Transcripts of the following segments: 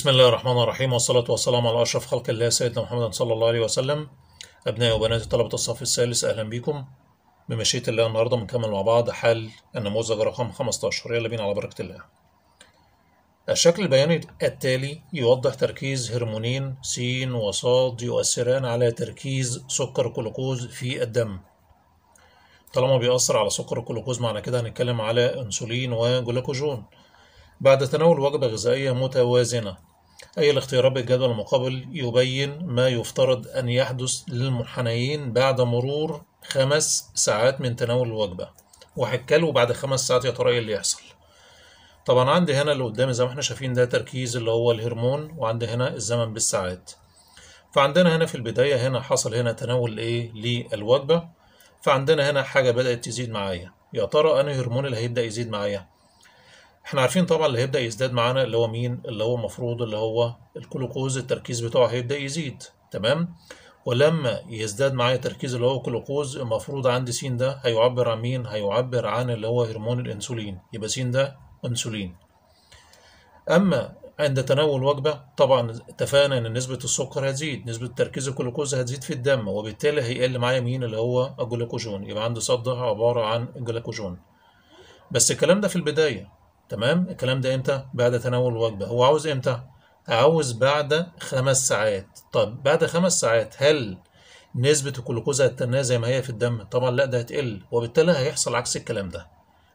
بسم الله الرحمن الرحيم والصلاة والسلام على أشرف خلق الله سيدنا محمد صلى الله عليه وسلم أبنائي وبناتي طلبة الصف الثالث أهلا بكم بمشيئة الله النهاردة بنكمل مع بعض حل النموذج رقم 15 يلا بينا على بركة الله الشكل البياني التالي يوضح تركيز هرمونين س وص يؤثران على تركيز سكر الجلوكوز في الدم طالما بيأثر على سكر الجلوكوز معنى كده هنتكلم على انسولين وجلوكوجون بعد تناول وجبة غذائية متوازنة أي الاختيار بالجدول المقابل يبين ما يفترض أن يحدث للمنحنيين بعد مرور خمس ساعات من تناول الوجبة وهتكلوا بعد خمس ساعات يا ترى إيه اللي يحصل طبعا عندي هنا اللي قدامي زي ما احنا شايفين ده تركيز اللي هو الهرمون وعندي هنا الزمن بالساعات فعندنا هنا في البداية هنا حصل هنا تناول ايه للوجبة فعندنا هنا حاجة بدأت تزيد معايا يا ترى أنا هرمون اللي هيبدأ يزيد معايا احنا عارفين طبعا اللي هيبدأ يزداد معانا اللي هو مين اللي هو المفروض اللي هو الجلوكوز التركيز بتاعه هيبدأ يزيد تمام ولما يزداد معايا تركيز اللي هو الجلوكوز المفروض عندي س ده هيعبر عن مين هيعبر عن اللي هو هرمون الانسولين يبقى س ده انسولين اما عند تناول وجبة طبعا اتفقنا ان نسبة السكر هتزيد نسبة تركيز الجلوكوز هتزيد في الدم وبالتالي هيقل معايا مين اللي هو الجلوكوجون يبقى عندي صد عبارة عن الجلوكوجون بس الكلام ده في البداية تمام الكلام ده امتى بعد تناول الوجبه هو عاوز امتى عاوز بعد خمس ساعات طب بعد خمس ساعات هل نسبة الجلوكوز هتتناها زي ما هي في الدم طبعا لا ده هتقل وبالتالي هيحصل عكس الكلام ده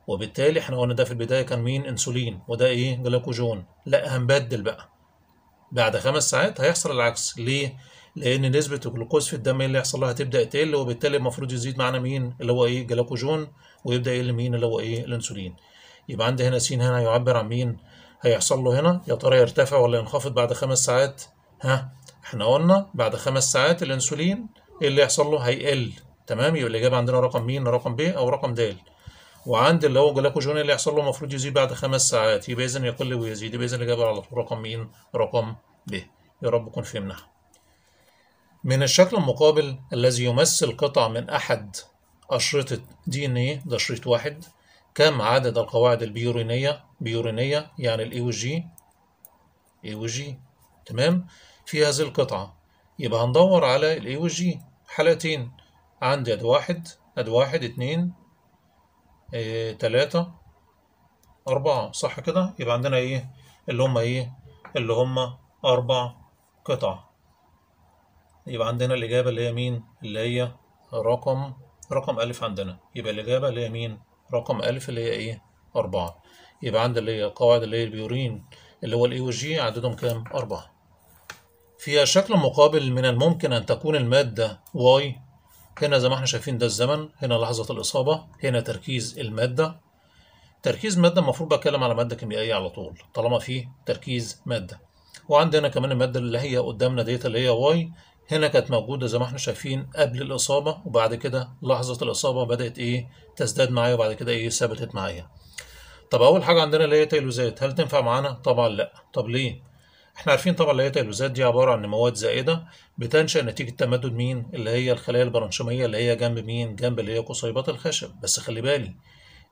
وبالتالي احنا قلنا ده في البداية كان مين انسولين وده ايه جلاكوجون لا هنبدل بقى بعد خمس ساعات هيحصل العكس ليه لان نسبة الجلوكوز في الدم ايه اللي هيحصل لها هتبدأ تقل وبالتالي المفروض يزيد معانا مين اللي هو ايه جلاكوجون ويبدأ يقل مين اللي هو ايه الانسولين يبقى عندي هنا س هنا يعبر عن مين هيحصل له هنا يا ترى يرتفع ولا ينخفض بعد خمس ساعات ها احنا قلنا بعد خمس ساعات الانسولين ايه اللي يحصل له هيقل تمام يبقى الاجابه عندنا رقم مين رقم ب او رقم د وعند اللي هو جلاكوجون اللي يحصل له المفروض يزيد بعد خمس ساعات يبقى اذا يقل ويزيد يبقى اذا الاجابه على طول رقم مين رقم ب يا رب كن فهمناها من الشكل المقابل الذي يمثل قطع من احد اشرطه دي ان ايه ده شريط واحد كم عدد القواعد البيورينية بيورينية يعني الاي والجي اي والجي تمام في هذه القطعة يبقى هندور على الاي والجي e حلقتين عندي اد واحد اد واحد اتنين اه تلاتة أربعة صح كده يبقى عندنا ايه اللي هما ايه اللي هما أربع قطع يبقى عندنا الإجابة اللي هي مين اللي هي رقم رقم ألف عندنا يبقى الإجابة اللي هي مين رقم أ اللي هي إيه أربعة يبقى عند اللي هي القواعد اللي هي البيورين اللي هو الإي والجي عددهم كام أربعة فيها شكل مقابل من الممكن أن تكون المادة واي هنا زي ما احنا شايفين ده الزمن هنا لحظة الإصابة هنا تركيز المادة تركيز مادة المفروض بتكلم على مادة كيميائية على طول طالما في تركيز مادة وعندنا كمان المادة اللي هي قدامنا ديت اللي هي واي هنا كانت موجودة زي ما احنا شايفين قبل الإصابة وبعد كده لحظة الإصابة بدأت إيه تزداد معايا وبعد كده إيه ثبتت معايا. طب أول حاجة عندنا اللي هي تيلوزات هل تنفع معانا؟ طبعا لأ، طب ليه؟ احنا عارفين طبعا اللي هي تيلوزات دي عبارة عن مواد زائدة بتنشأ نتيجة تمدد مين؟ اللي هي الخلايا البرانشومية اللي هي جنب مين؟ جنب اللي هي قصيبات الخشب، بس خلي بالي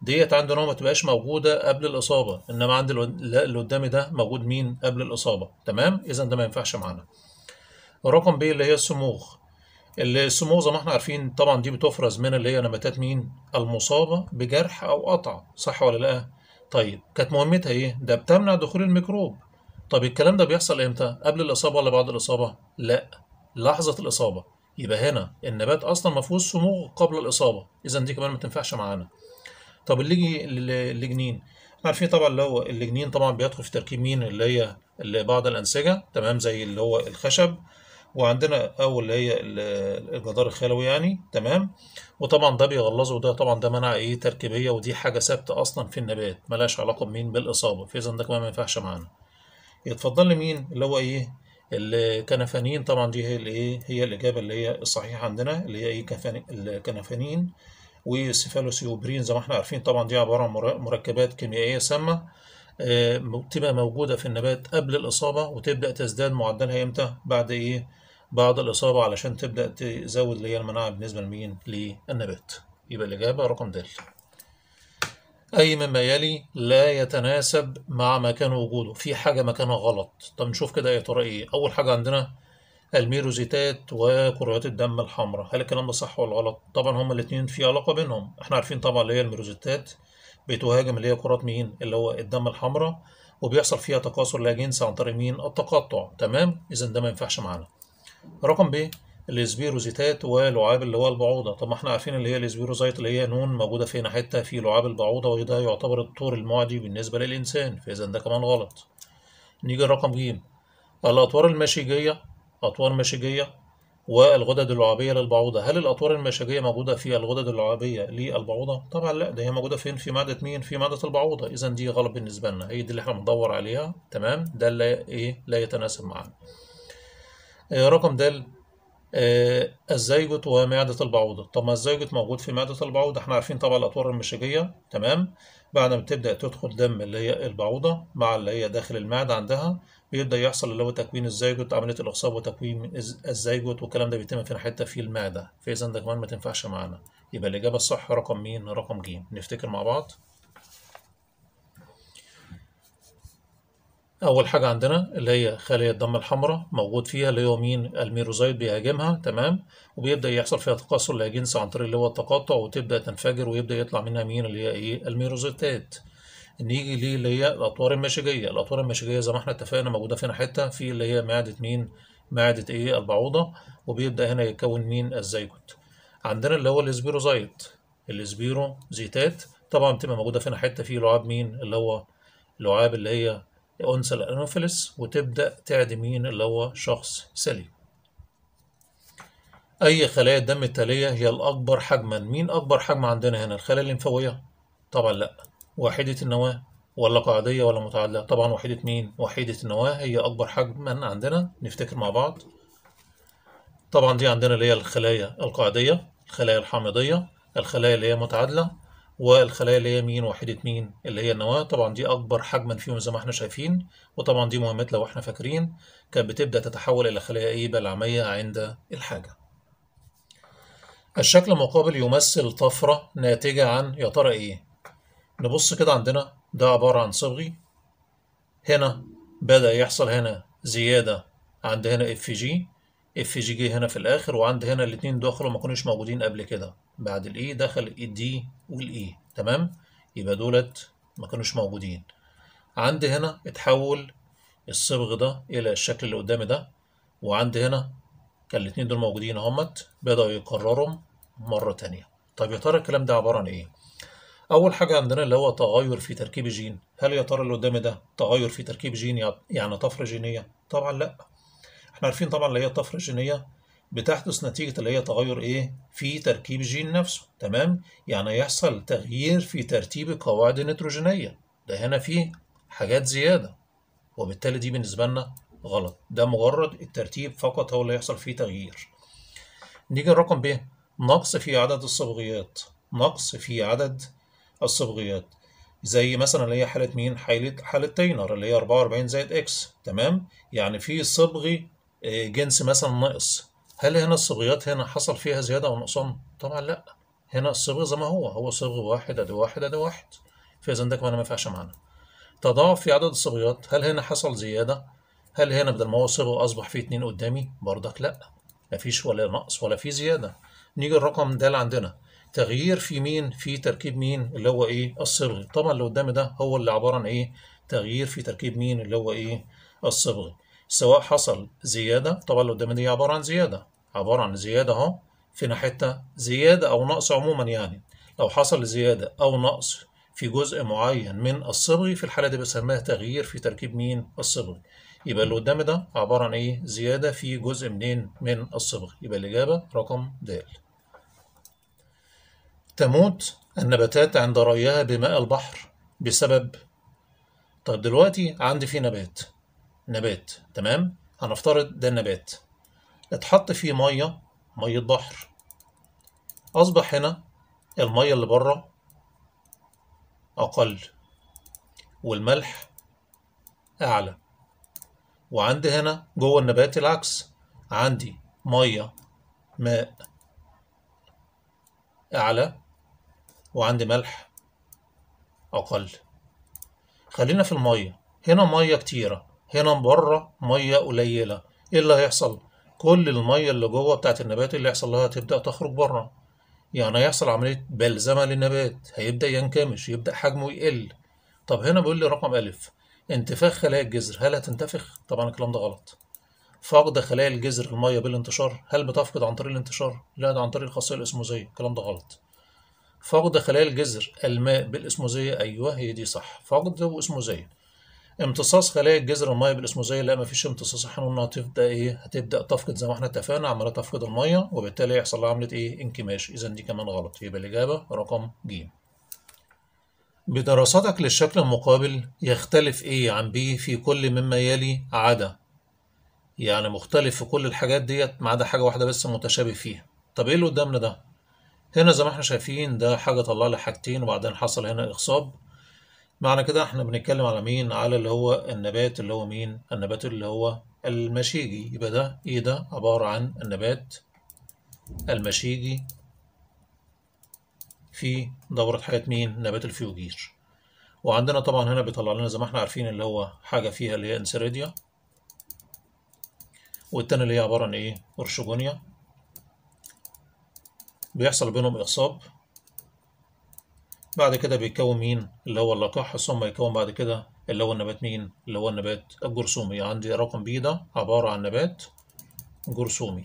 ديت عندي نوع ما تبقاش موجوده قبل الاصابه انما عند اللي قدامي ده موجود مين قبل الاصابه تمام اذا ده ما ينفعش معانا رقم ب اللي هي الصموغ السموم زي ما احنا عارفين طبعا دي بتفرز من اللي هي نباتات مين المصابة بجرح أو قطع صح ولا لأ؟ طيب كانت مهمتها إيه؟ ده بتمنع دخول الميكروب طب الكلام ده بيحصل إمتى؟ قبل الإصابة ولا بعد الإصابة؟ لأ لحظة الإصابة يبقى هنا النبات أصلا ما فيهوش صموغ قبل الإصابة إذا دي كمان ما تنفعش معانا طب اللي اللجنين احنا عارفين طبعا اللي هو اللجنين طبعا بيدخل في تركيب مين اللي هي اللي بعض الأنسجة تمام زي اللي هو الخشب وعندنا اول اللي هي الجدار الخلوي يعني تمام وطبعا ده بيغلظه وده طبعا ده منع ايه تركيبيه ودي حاجه ثابته اصلا في النبات ملهاش علاقه بمين بالاصابه فاذا ده كمان ما ينفعش معانا يتفضل لي مين اللي هو ايه الكنفانين طبعا دي هي الايه هي الاجابه اللي هي الصحيحه عندنا اللي هي ايه الكنفانين والسيفالوسيوبرين زي ما احنا عارفين طبعا دي عباره عن مركبات كيميائيه سامه آه، بتبقى موجودة في النبات قبل الإصابة وتبدأ تزداد معدلها إمتى؟ بعد إيه؟ بعد الإصابة علشان تبدأ تزود اللي هي المناعة بالنسبة لمين؟ للنبات يبقى الإجابة رقم د أي مما يلي لا يتناسب مع مكان وجوده في حاجة مكانها غلط طب نشوف كده يا ترى إيه أول حاجة عندنا الميروزيتات وكريات الدم الحمراء هل الكلام ده صح ولا غلط طبعا هما الاتنين في علاقة بينهم احنا عارفين طبعا اللي هي الميروزيتات بتهاجم اللي هي كرات مين اللي هو الدم الحمراء وبيحصل فيها تكاثر لا جنسي عن طريق مين التقطع تمام اذا ده ما ينفعش معانا رقم ب الاسبيروزيتات ولعاب اللي هو البعوضه طب ما احنا عارفين اللي هي الاسبيروزايت اللي هي نون موجوده في هنا حته في لعاب البعوضه وده يعتبر الطور المعدي بالنسبه للانسان فاذا ده كمان غلط نيجي لرقم ج الاطوار المشيجيه اطوار مشيجيه والغدد اللعابيه للبعوضه هل الاطوار المشيجيه موجوده في الغدد اللعابيه للبعوضه طبعا لا ده هي موجوده فين في معده مين في معده البعوضه اذا دي غلط بالنسبه لنا هي دي اللي احنا بندور عليها تمام ده اللي ايه لا يتناسب معانا آه، رقم د آه، الزيجوت ومعدة البعوضة طب ما الزيجوت موجود في معدة البعوضة احنا عارفين طبعا الأطوار المشيجية تمام بعد ما بتبدأ تدخل دم اللي هي البعوضة مع اللي هي داخل المعدة عندها بيبدأ يحصل اللي هو تكوين الزيجوت عملية الإخصاب وتكوين الزيجوت والكلام ده بيتم في حتة في المعدة فإذا ده كمان ما تنفعش معانا يبقى الإجابة الصح رقم مين؟ رقم ج نفتكر مع بعض أول حاجة عندنا اللي هي خلايا الدم الحمراء موجود فيها اللي هو مين الميروزايت بيهاجمها تمام وبيبدأ يحصل فيها تكاثر لجنس عن طريق اللي هو التقاطع وتبدأ تنفجر ويبدأ يطلع منها مين اللي هي إيه الميروزيتات نيجي ليه اللي هي الأطوار المشيجية الأطوار المشيجية زي ما احنا اتفقنا موجودة فينا حتة في اللي هي معدة مين معدة إيه البعوضة وبيبدأ هنا يتكون مين الزيجوت عندنا اللي هو الاسبيروزايت الاسبيروزيتات طبعا بتبقى موجودة فينا حتة في لعاب مين اللي هو لعاب اللي هي أنثى الأنوفيلس وتبدأ تعدي مين اللي هو شخص سليم أي خلايا الدم التالية هي الأكبر حجما مين أكبر حجم عندنا هنا الخلايا الليمفاوية طبعا لأ وحيدة النواة ولا قاعدية ولا متعادلة طبعا وحيدة مين وحيدة النواة هي أكبر حجما عندنا نفتكر مع بعض طبعا دي عندنا اللي هي الخلايا القاعدية الخلايا الحامضية الخلايا اللي هي متعادلة والخلايا اللي هي مين وحدة مين اللي هي النواة طبعا دي أكبر حجما فيهم زي ما احنا شايفين وطبعا دي مهمات لو احنا فاكرين كانت بتبدأ تتحول إلى خلايا إيه بلعمية عند الحاجة الشكل المقابل يمثل طفرة ناتجة عن يا ترى إيه نبص كده عندنا ده عبارة عن صبغي هنا بدأ يحصل هنا زيادة عند هنا اف جي اف جي جه هنا في الاخر وعند هنا الاتنين دخلوا ما كانوش موجودين قبل كده بعد الاي e دخل الدي والاي e، تمام يبقى دولت ما كانوش موجودين عند هنا اتحول الصبغ ده الى الشكل اللي قدامي ده وعند هنا كان الاتنين دول موجودين اهمت بدأوا يكرروا مرة تانية طب يا ترى الكلام ده عبارة عن ايه؟ أول حاجة عندنا اللي هو تغير في تركيب الجين، هل يا ترى اللي قدامي ده تغير في تركيب جين يعني طفرة جينية؟ طبعا لأ، احنا عارفين طبعا اللي هي الطفره الجينيه بتحدث نتيجه اللي هي تغير ايه في تركيب الجين نفسه تمام يعني هيحصل تغيير في ترتيب القواعد النيتروجينيه ده هنا فيه حاجات زياده وبالتالي دي بالنسبه لنا غلط ده مجرد الترتيب فقط هو اللي هيحصل فيه تغيير نيجي لرقم ب نقص في عدد الصبغيات نقص في عدد الصبغيات زي مثلا اللي هي حالة مين؟ حالة حالة تاينر اللي هي 44 زائد اكس تمام؟ يعني في صبغي آه، جنس مثلا ناقص هل هنا الصبغيات هنا حصل فيها زيادة أو نقصان؟ طبعا لا هنا الصبغ زي ما هو هو صبغ واحد أدي واحد أدي واحد فإذا ده كمان ما ينفعش معانا تضاعف في عدد الصبغيات هل هنا حصل زيادة؟ هل هنا بدل ما هو صبغ أصبح فيه اتنين قدامي؟ برضك لا مفيش ولا نقص ولا في زيادة نيجي الرقم ده اللي عندنا تغيير في مين؟ في تركيب مين؟ اللي هو إيه؟ الصبغي طبعا اللي قدامي ده هو اللي عبارة عن إيه؟ تغيير في تركيب مين؟ اللي هو إيه؟ الصبغي سواء حصل زيادة طبعا القدامية دي عبارة عن زيادة عبارة عن زيادة اهو في حتة زيادة أو نقص عموما يعني لو حصل زيادة أو نقص في جزء معين من الصبغي في الحالة دي بسميها تغيير في تركيب مين الصبغي يبقى اللي قدام ده عبارة عن إيه زيادة في جزء منين من الصبغي يبقى الإجابة رقم د تموت النباتات عند ريها بماء البحر بسبب طب دلوقتي عندي في نبات نبات تمام هنفترض ده النبات اتحط فيه ميه ميه بحر اصبح هنا الميه اللي بره اقل والملح اعلى وعندي هنا جوه النبات العكس عندي ميه ماء اعلى وعندي ملح اقل خلينا في الميه هنا ميه كتيره هنا بره ميه قليله ايه اللي هيحصل كل الميه اللي جوه بتاعت النبات اللي يحصل لها تبدا تخرج بره يعني هيحصل عمليه بلزمه للنبات هيبدا ينكمش يبدا حجمه يقل طب هنا بيقول لي رقم الف انتفاخ خلايا الجذر هل هتنتفخ طبعا الكلام ده غلط فقد خلايا الجذر الميه بالانتشار هل بتفقد عن طريق الانتشار لا ده عن طريق الخاصيه الاسموزيه الكلام ده غلط فقد خلايا الجذر الماء بالاسموزيه ايوه هي دي صح فقد واسموزيه امتصاص خلايا الجذر المايه بالاسموزيه لا مفيش امتصاص احنا قلنا هتبدا ايه هتبدا تفقد زي ما احنا اتفقنا عماله تفقد المايه وبالتالي هيحصل لها عمليه ايه انكماش اذا دي كمان غلط يبقى الاجابه رقم ج بدراستك للشكل المقابل يختلف ايه عن بي في كل مما يلي عدا يعني مختلف في كل الحاجات ديت ما عدا حاجه واحده بس متشابه فيها طب ايه اللي قدامنا ده هنا زي ما احنا شايفين ده حاجه طلع لي حاجتين وبعدين حصل هنا اخصاب معنى كده احنا بنتكلم على مين على اللي هو النبات اللي هو مين النبات اللي هو المشيجي يبقى ده ايه ده عبارة عن النبات المشيجي في دورة حياة مين نبات الفيوجير وعندنا طبعا هنا بيطلع لنا زي ما احنا عارفين اللي هو حاجة فيها اللي هي انسيريديا والتاني اللي هي عبارة عن ايه أرشجونيا بيحصل بينهم إخصاب بعد كده بيتكون مين اللي هو اللقاح ثم يكون بعد كده اللي هو النبات مين اللي هو النبات الجرثومي عندي رقم بي ده عبارة عن نبات جرثومي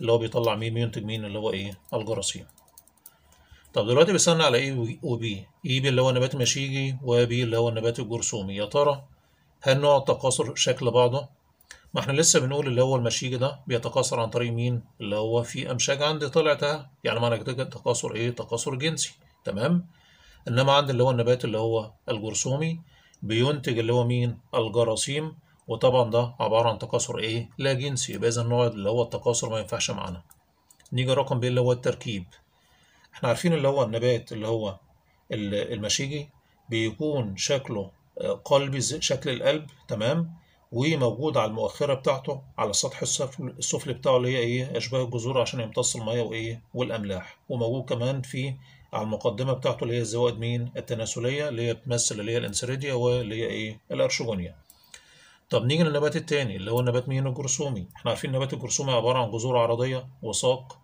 اللي هو بيطلع مين بينتج مين اللي هو ايه الجراثيم طب دلوقتي بيستنى على ايه وبي اي بي اللي هو النبات المشيجي وبي اللي هو النبات الجرثومي يا ترى هل نوع التكاثر شكل بعضه ما احنا لسه بنقول اللي هو المشيجي ده بيتكاثر عن طريق مين اللي هو في امشاج عندي طلعتها يعني معنى كده تكاثر ايه تكاثر جنسي تمام انما عند اللي هو النبات اللي هو الجرثومي بينتج اللي هو مين الجراثيم وطبعا ده عباره عن تكاثر ايه لا جنسي يبقى اذا النوع اللي هو التكاثر ما ينفعش معانا نيجي رقم ب اللي هو التركيب احنا عارفين اللي هو النبات اللي هو المشيجي بيكون شكله آه، قلبي شكل القلب تمام وموجود على المؤخره بتاعته على السطح السفلي بتاعه اللي هي ايه اشباه الجذور عشان يمتص الميه وايه والاملاح وموجود كمان في على المقدمه بتاعته اللي هي الزوائد مين التناسليه اللي هي بتمثل اللي هي الانسريديا واللي هي ايه الارشجونيا طب نيجي للنبات التاني اللي هو النبات مين الجرثومي احنا عارفين النبات الجرثومي عباره عن جذور عرضيه وساق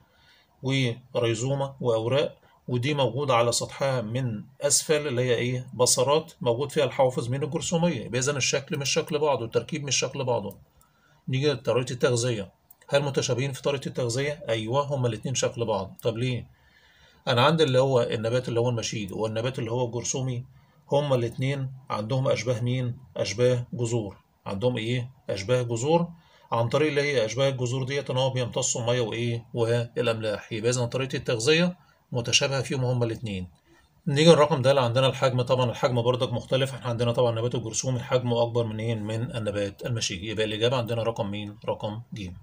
وريزومه واوراق ودي موجودة على سطحها من أسفل اللي هي إيه؟ بصرات موجود فيها الحوافز من الجرثومية، يبقى إذا الشكل مش شكل بعضه، التركيب مش شكل بعضه. نيجي لطريقة التغذية، هل متشابهين في طريقة التغذية؟ أيوه هما الاتنين شكل بعض، طب ليه؟ انا عندي اللي هو النبات اللي هو المشيج والنبات اللي هو الجرثومي هما الاتنين عندهم اشباه مين اشباه جذور عندهم ايه اشباه جذور عن طريق اللي هي اشباه الجذور ديت ان هو بيمتصوا الميه وايه والاملاح يبقى اذا طريقه التغذيه متشابهه فيهم هما الاتنين نيجي الرقم ده اللي عندنا الحجم طبعا الحجم برضك مختلف احنا عندنا طبعا نبات الجرثومي حجمه اكبر منين من النبات المشيجي يبقى الاجابه عندنا رقم مين رقم جيم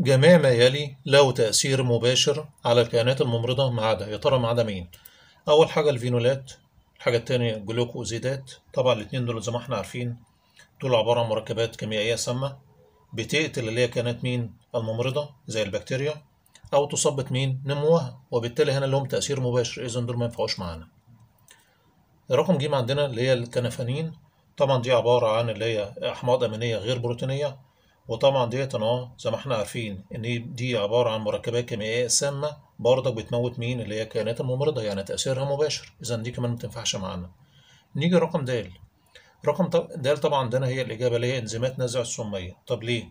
جميع ما يلي له تأثير مباشر على الكائنات الممرضة ما عدا يا ترى ما عدا مين؟ أول حاجة الفينولات الحاجة التانية الجلوكوزيدات طبعا الاتنين دول زي ما احنا عارفين دول عبارة عن مركبات كيميائية سامة بتقتل اللي هي كائنات مين؟ الممرضة زي البكتيريا أو تثبط مين؟ نموها وبالتالي هنا لهم تأثير مباشر إذا دول ما ينفعوش معانا. رقم جيم عندنا اللي هي الكنفانين طبعا دي عبارة عن اللي هي أحماض أمينية غير بروتينية وطبعا ديت اه زي ما احنا عارفين ان دي عباره عن مركبات كيميائيه سامه برضك بتموت مين اللي هي الكائنات الممرضه يعني تاثيرها مباشر اذا دي كمان ما تنفعش معانا نيجي رقم د رقم د طبعا عندنا هي الاجابه اللي هي انزيمات نزع السميه طب ليه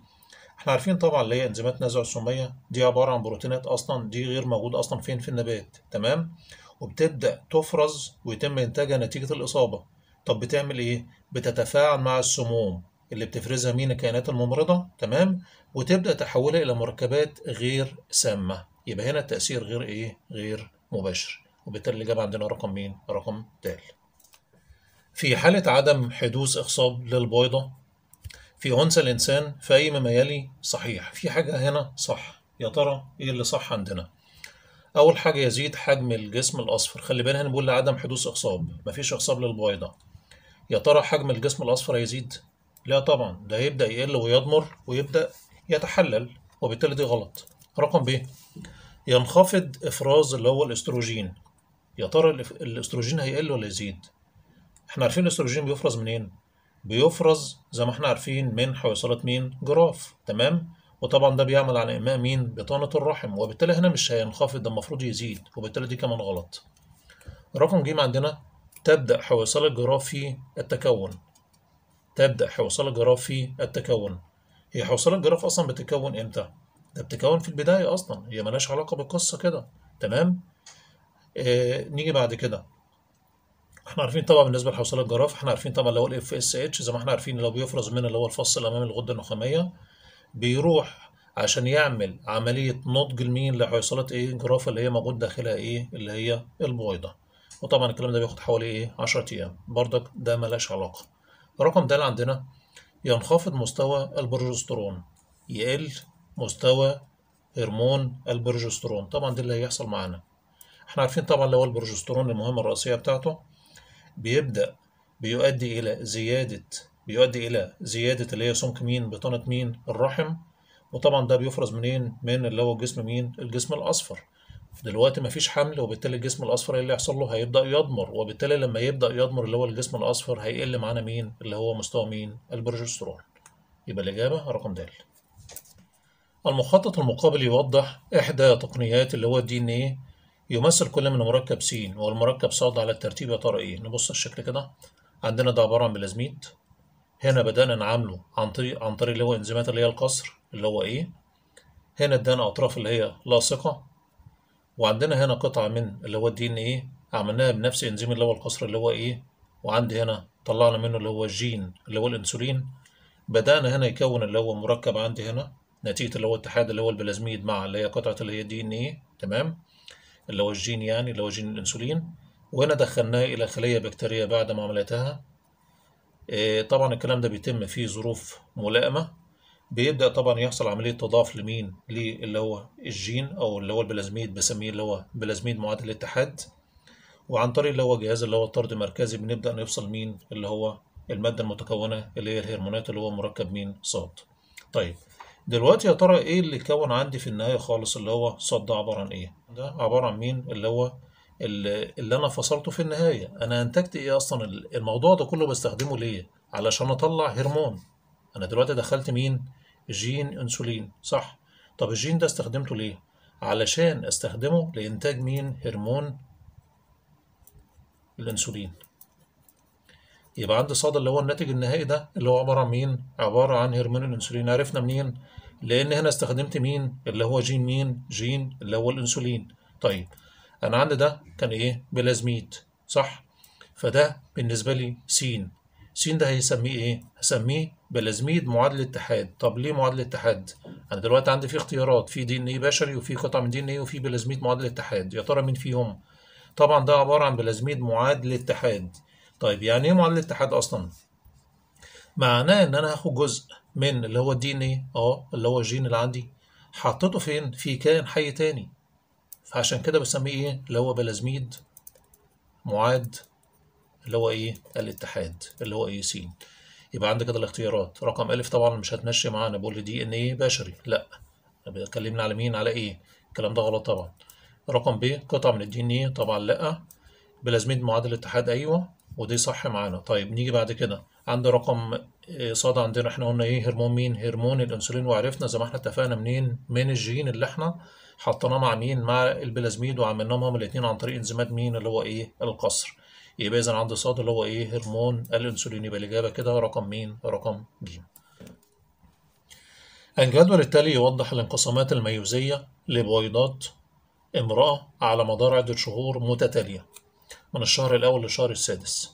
احنا عارفين طبعا اللي هي انزيمات نزع السميه دي عباره عن بروتينات اصلا دي غير موجوده اصلا فين في النبات تمام وبتبدا تفرز ويتم انتاجها نتيجه الاصابه طب بتعمل ايه بتتفاعل مع السموم اللي بتفرزها مين الكائنات الممرضة تمام وتبدأ تحولها إلى مركبات غير سامة يبقى هنا التأثير غير إيه غير مباشر وبالتالي الإجابة عندنا رقم مين رقم د في حالة عدم حدوث إخصاب للبويضة في أنثى الإنسان في أي مما يلي صحيح في حاجة هنا صح يا ترى إيه اللي صح عندنا أول حاجة يزيد حجم الجسم الأصفر خلي بالنا هنا بنقول لعدم حدوث إخصاب مفيش إخصاب للبويضة يا ترى حجم الجسم الأصفر هيزيد لا طبعا ده هيبدأ يقل ويضمر ويبدأ يتحلل وبالتالي دي غلط رقم ب ينخفض افراز اللي هو الاستروجين يا ترى الاستروجين هيقل ولا يزيد احنا عارفين الاستروجين بيفرز منين بيفرز زي ما احنا عارفين من حويصلات مين جراف تمام وطبعا ده بيعمل على اماء مين بطانه الرحم وبالتالي هنا مش هينخفض ده المفروض يزيد وبالتالي دي كمان غلط رقم ج عندنا تبدا حويصلات الجراف في التكون تبدأ حوصلة جراف في التكون هي حوصلة الجراف أصلا بتتكون إمتى؟ ده بتتكون في البداية أصلا هي ملهاش علاقة بالقصة كده تمام؟ آه نيجي بعد كده احنا عارفين طبعا بالنسبة لحوصلة الجراف احنا عارفين طبعا اللي هو الاف اس اتش زي ما احنا عارفين لو بيفرز من اللي هو الفص الأمامي الغدة النخامية بيروح عشان يعمل عملية نضج المين لحوصلة ايه الجراف اللي هي موجود داخلها ايه اللي هي البويضة وطبعا الكلام ده بياخد حوالي ايه 10 ايام برضك ده ملهاش علاقة الرقم ده اللي عندنا ينخفض مستوى البروجسترون يقل مستوى هرمون البروجسترون طبعا ده اللي هيحصل معانا احنا عارفين طبعا اللي هو البروجسترون المهمة الرئيسية بتاعته بيبدأ بيؤدي إلى زيادة بيؤدي إلى زيادة اللي هي سمك مين بطانة مين الرحم وطبعا ده بيفرز منين من اللي هو جسم مين الجسم الأصفر دلوقتي مفيش حمل وبالتالي الجسم الاصفر ايه اللي هيحصل له هيبدا يضمر وبالتالي لما يبدا يضمر اللي هو الجسم الاصفر هيقل معانا مين اللي هو مستوى مين البروجسترون يبقى الاجابه رقم د المخطط المقابل يوضح احدى تقنيات اللي هو الدي ان ايه يمثل كل من مركب س والمركب ص على الترتيب يا ترى ايه نبص الشكل كده عندنا ده عباره عن بلازميت هنا بدانا نعامله عن طريق عن طريق اللي هو انزيمات اللي هي القصر اللي هو ايه هنا ادانا اطراف اللي هي لاصقه وعندنا هنا قطعة من اللي هو الدي ان ايه عملناها بنفس انزيم اللي هو القصر اللي هو ايه وعندي هنا طلعنا منه اللي هو الجين اللي هو الانسولين بدأنا هنا يكون اللي هو مركب عندي هنا نتيجة اللي هو اتحاد اللي هو البلازميد مع اللي هي قطعة اللي هي دي ان ايه تمام اللي هو الجين يعني اللي هو جين الانسولين وهنا دخلناه إلى خلية بكتيرية بعد ما عملتها طبعا الكلام ده بيتم في ظروف ملائمة بيبدا طبعا يحصل عمليه تضاف لمين للي هو الجين او اللي هو البلازميد بسميه اللي هو بلازميد معادل الاتحاد وعن طريق اللي هو جهاز اللي هو الطرد المركزي بنبدا نفصل مين اللي هو الماده المتكونه اللي هي الهرمونات اللي هو مركب مين صاد طيب دلوقتي يا ترى ايه اللي كون عندي في النهايه خالص اللي هو صاد ده عباره عن ايه ده عباره عن مين اللي هو اللي انا فصلته في النهايه انا انتجت ايه اصلا الموضوع ده كله بستخدمه ليه علشان اطلع هرمون انا دلوقتي دخلت مين جين انسولين صح طب الجين ده استخدمته ليه علشان استخدمه لانتاج مين هرمون الانسولين يبقى عندي صدى اللي هو الناتج النهائي ده اللي هو عباره عن مين عباره عن هرمون الانسولين عرفنا منين لان هنا استخدمت مين اللي هو جين مين جين اللي هو الانسولين طيب انا عندي ده كان ايه بلازميت صح فده بالنسبه لي سين س ده هيسميه ايه؟ هسميه بلازميد معادل اتحاد، طب ليه معادل اتحاد؟ انا دلوقتي عندي في اختيارات في دي ان ايه بشري وفي قطع من دي ان ايه وفي بلازميد معادل اتحاد، يا ترى مين فيهم؟ طبعا ده عباره عن بلازميد معادل اتحاد. طيب يعني ايه معادله اتحاد اصلا؟ معناه ان انا هاخد جزء من اللي هو الدي ان ايه اه اللي هو الجين اللي عندي حطيته فين؟ في كائن حي تاني. فعشان كده بسميه ايه؟ اللي هو بلازميد معاد اللي هو ايه الاتحاد اللي هو ايه س يبقى عندك كده الاختيارات رقم أ طبعا مش هتمشي معانا بقول دي ان ايه بشري لا بيتكلمنا على مين على ايه الكلام ده غلط طبعا رقم ب قطعة من الدي ان ايه طبعا لا بلازميد معادلة الاتحاد ايوه ودي صح معانا طيب نيجي بعد كده عند رقم آه، ص عندنا احنا قلنا ايه هرمون مين هرمون الانسولين وعرفنا زي ما احنا اتفقنا منين من الجين اللي احنا حطيناه مع مين مع البلازميد وعملناهم هما الاثنين عن طريق انزيمات مين اللي هو ايه القصر يبقى اذا عند صاد اللي هو ايه هرمون الانسولين يبقى الاجابه كده رقم مين رقم ج الجدول التالي يوضح الانقسامات الميوزيه لبويضات امراه على مدار عده شهور متتاليه من الشهر الاول للشهر السادس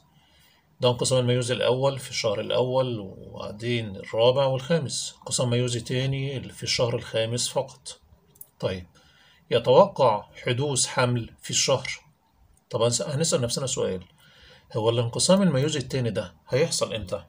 ده انقسام الميوزي الأول في الشهر الأول وبعدين الرابع والخامس انقسام ميوزي تاني في الشهر الخامس فقط طيب يتوقع حدوث حمل في الشهر طب هنسأل نفسنا سؤال هو الانقسام الميوزي التاني ده هيحصل امتى؟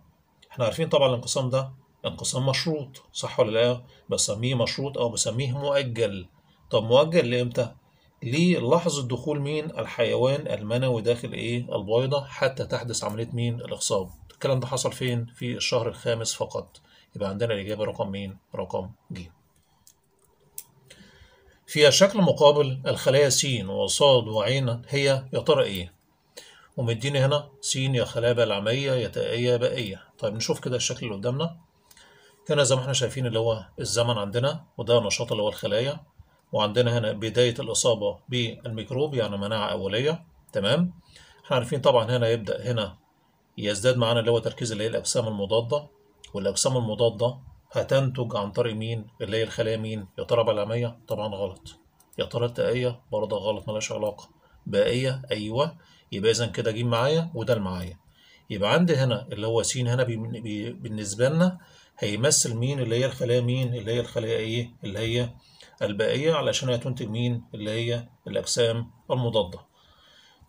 احنا عارفين طبعا الانقسام ده انقسام مشروط صح ولا لا؟ بسميه مشروط او بسميه مؤجل طب مؤجل لامتى؟ للحظة دخول مين الحيوان المنوي داخل ايه البويضة حتى تحدث عملية مين الإخصاب الكلام ده حصل فين في الشهر الخامس فقط يبقى عندنا الإجابة رقم مين رقم ج فيها شكل مقابل الخلايا س وصاد وعين هي يا ترى ايه ومديني هنا س يا خلايا بقى يا تائية بائية طيب نشوف كده الشكل اللي قدامنا هنا زي ما احنا شايفين اللي هو الزمن عندنا وده نشاط اللي هو الخلايا وعندنا هنا بداية الإصابة بالميكروب يعني مناعة أولية تمام احنا عارفين طبعا هنا يبدأ هنا يزداد معانا اللي هو تركيز اللي هي الأجسام المضادة والأجسام المضادة هتنتج عن طريق مين اللي هي الخلايا مين يا ترى بلعمية طبعا غلط يا ترى التائية برضه غلط ملهاش علاقة بائية أيوه يبقى إذا كده أجيب معايا وده معايا يبقى عندي هنا اللي هو س هنا بالنسبة لنا هيمثل مين اللي هي الخلايا مين اللي هي الخلايا إيه اللي هي البائية علشان هي تنتج مين اللي هي الأجسام المضادة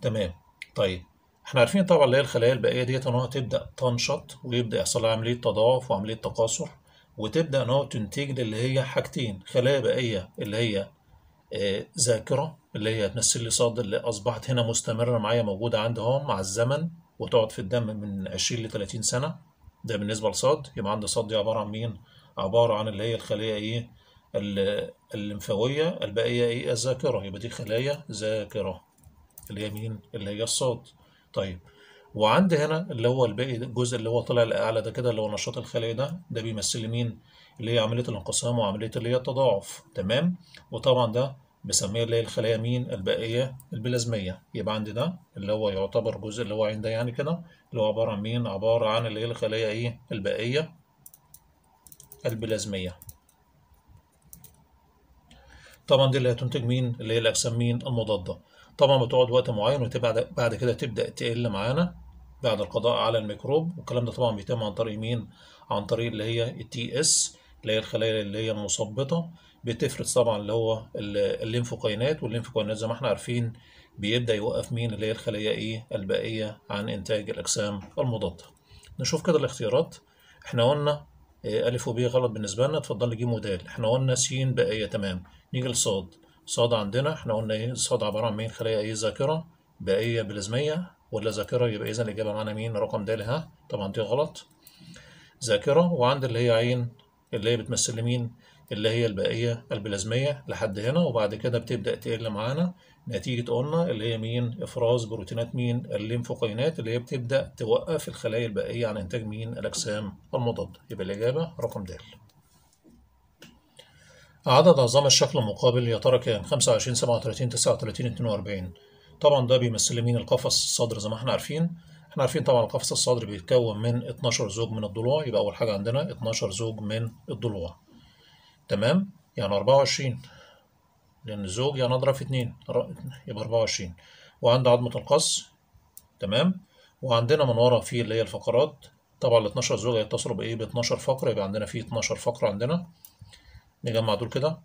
تمام طيب احنا عارفين طبعا اللي هي الخلايا البائية ديت إن هو تبدأ تنشط ويبدأ يحصل لها عملية تضاعف وعملية تكاثر وتبدأ إن هو تنتج اللي هي حاجتين خلايا بائية اللي هي آه ذاكرة اللي هي تمثل لي صاد اللي أصبحت هنا مستمرة معايا موجودة عندي اهو مع الزمن وتقعد في الدم من 20 ل 30 سنة ده بالنسبة لصاد يبقى عندي صاد دي عبارة عن مين؟ عبارة عن اللي هي الخلية إيه؟ الليمفاوية الباقية إيه؟ الذاكرة يبقى دي خلايا ذاكرة اللي هي مين؟ اللي هي الصاد طيب وعندي هنا اللي هو الباقي الجزء اللي هو طلع الأعلى ده كده اللي هو نشاط الخلايا ده ده بيمثل لي مين؟ اللي هي عملية الانقسام وعملية اللي هي التضاعف تمام؟ وطبعا ده بسميه اللي هي الخلايا مين الباقيه البلازمية يبقى عندي ده اللي هو يعتبر جزء اللي هو عندنا يعني كده اللي هو عبارة عن مين عبارة عن اللي هي الخلايا ايه الباقيه البلازمية طبعا دي اللي هتنتج مين اللي هي الأجسام مين المضادة طبعا بتقعد وقت معين وتبعد بعد كده تبدأ تقل معانا بعد القضاء على الميكروب والكلام ده طبعا بيتم عن طريق مين عن طريق اللي هي التي اس اللي هي الخلايا اللي هي المثبطة بتفرز طبعا اللي هو الليمفوكاينات والليمفوكاينات زي ما احنا عارفين بيبدا يوقف مين اللي هي الخلايا ايه البائيه عن انتاج الاجسام المضاده نشوف كده الاختيارات احنا قلنا آه، الف وب غلط بالنسبه لنا اتفضل جيم ج ودال احنا قلنا س بائيه تمام نيجي لصاد صاد عندنا احنا قلنا ايه الصاد عباره عن مين خلايا ايه ذاكره بائيه بلازميه ولا ذاكره يبقى اذا الاجابه معانا مين رقم د ها طبعا دي غلط ذاكره وعند اللي هي عين اللي هي بتمثل مين اللي هي الباقية البلازمية لحد هنا وبعد كده بتبدأ تقل معانا نتيجة قلنا اللي هي مين إفراز بروتينات مين الليمفوكينات اللي هي بتبدأ توقف الخلايا الباقية عن إنتاج مين الأجسام المضادة يبقى الإجابة رقم د عدد عظام الشكل المقابل يا ترى كام 25 37 39 42 طبعا ده بيمثل مين القفص الصدر زي ما احنا عارفين احنا عارفين طبعا القفص الصدري بيتكون من 12 زوج من الضلوع يبقى اول حاجه عندنا 12 زوج من الضلوع تمام يعني 24 لأن الزوج يعني أضرب في 2 يبقى 24 وعند عظمة القص تمام وعندنا من ورا في اللي هي الفقرات طبعا ال 12 زوج هيتصلوا بإيه ب 12 فقرة يبقى عندنا في 12 فقرة عندنا نجمع دول كده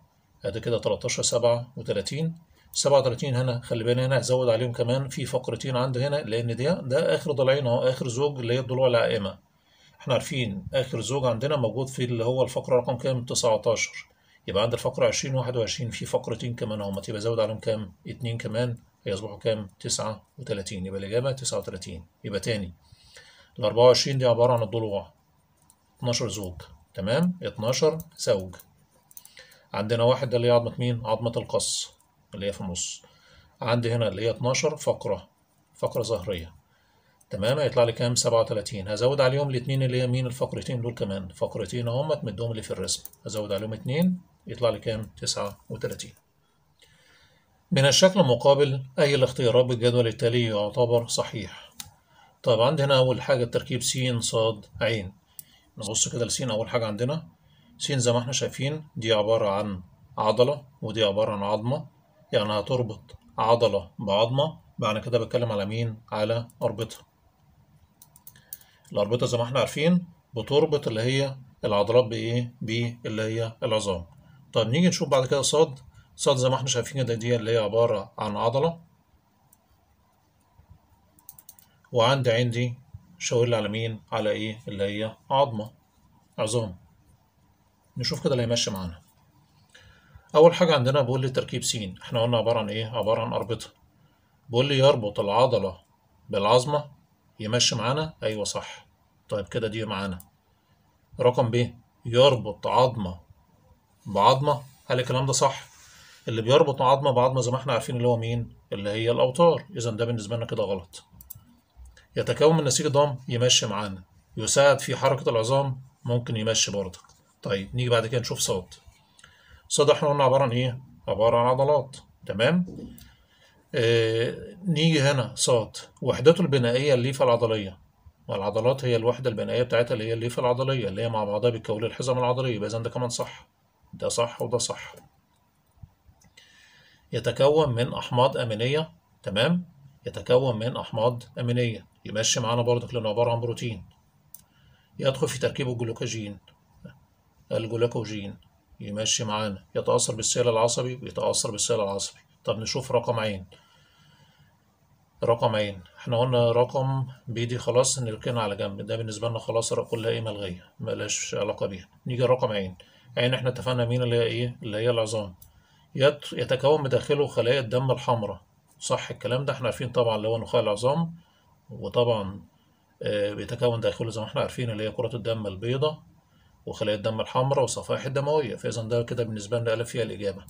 ادي كده 13 37 37 هنا خلي بالي هنا هزود عليهم كمان في فقرتين عند هنا لان ده ده اخر ضلعين اهو اخر زوج اللي هي الضلوع العائمه احنا عارفين اخر زوج عندنا موجود في اللي هو الفقره رقم كام 19 يبقى عند الفقره 20 21 في فقرتين كمان اهو يبقى زود عليهم كام 2 كمان هيصبحوا كام 39 يبقى الاجابه 39 يبقى تاني ال 24 دي عباره عن الضلوع 12 زوج تمام 12 زوج عندنا واحد ده اللي هي عظمه مين عظمه القص اللي هي في النص عندي هنا اللي هي 12 فقره فقره ظهريه تمام هيطلع لي كام 37 هزود عليهم الاثنين اللي هي مين الفقرتين دول كمان فقرتين اهم تمدهم اللي في الرسم هزود عليهم اثنين يطلع لي كام 39 من الشكل المقابل أي الاختيارات بالجدول التالي يعتبر صحيح طب عندنا أول حاجة التركيب س ص ع نبص كده لس أول حاجة عندنا س زي ما احنا شايفين دي عبارة عن عضلة ودي عبارة عن عظمة يعني هتربط عضلة بعظمة معنى كده بتكلم على مين؟ على أربطة الأربطة زي ما احنا عارفين بتربط اللي هي العضلات بإيه؟ باللي هي العظام. طيب نيجي نشوف بعد كده صاد، صاد زي ما احنا شايفين ده دي اللي هي عبارة عن عضلة وعندي عندي شاور لي على مين؟ على إيه؟ اللي هي عظمة عظام. نشوف كده اللي هيمشي معانا. أول حاجة عندنا بيقول لي تركيب س، احنا قلنا عبارة عن إيه؟ عبارة عن أربطة. بيقول لي يربط العضلة بالعظمة يمشي معانا ايوه صح طيب كده دي معانا رقم ب يربط عظمه بعظمه هل الكلام ده صح اللي بيربط عظمه بعظمه زي ما احنا عارفين اللي هو مين اللي هي الاوتار اذا ده بالنسبه لنا كده غلط يتكون من نسيج ضم يمشي معانا يساعد في حركه العظام ممكن يمشي برضك طيب نيجي بعد كده نشوف صوت صاد احنا قلنا عباره عن ايه عباره عن عضلات تمام آه، نيجي هنا صاد وحدته البنائية الليفة العضلية العضلات هي الوحدة البنائية بتاعتها اللي هي الليفة العضلية اللي هي مع بعضها بتكون الحزام العضلي يبقى إذا ده كمان صح ده صح وده صح يتكون من أحماض أمينية تمام يتكون من أحماض أمينية يمشي معانا برضك لأنه عبارة عن بروتين يدخل في تركيبه الجلوكاجين الجلوكوجين يمشي معانا يتأثر بالسيل العصبي ويتأثر بالسيل العصبي طب نشوف رقم عين رقمين احنا قلنا رقم بيدي خلاص نركنها على جنب ده بالنسبة لنا خلاص كلها ايه ملغية ملاش علاقة بيها نيجي رقم عين عين احنا اتفقنا مين اللي هي ايه اللي هي العظام يت... يتكون بداخله خلايا الدم الحمراء صح الكلام ده احنا عارفين طبعا اللي هو نخاع العظام وطبعا آه بيتكون داخله زي ما احنا عارفين اللي هي كرة الدم البيضاء وخلايا الدم الحمراء والصفائح الدموية فإذا ده كده بالنسبة لنا ألف فيها الإجابة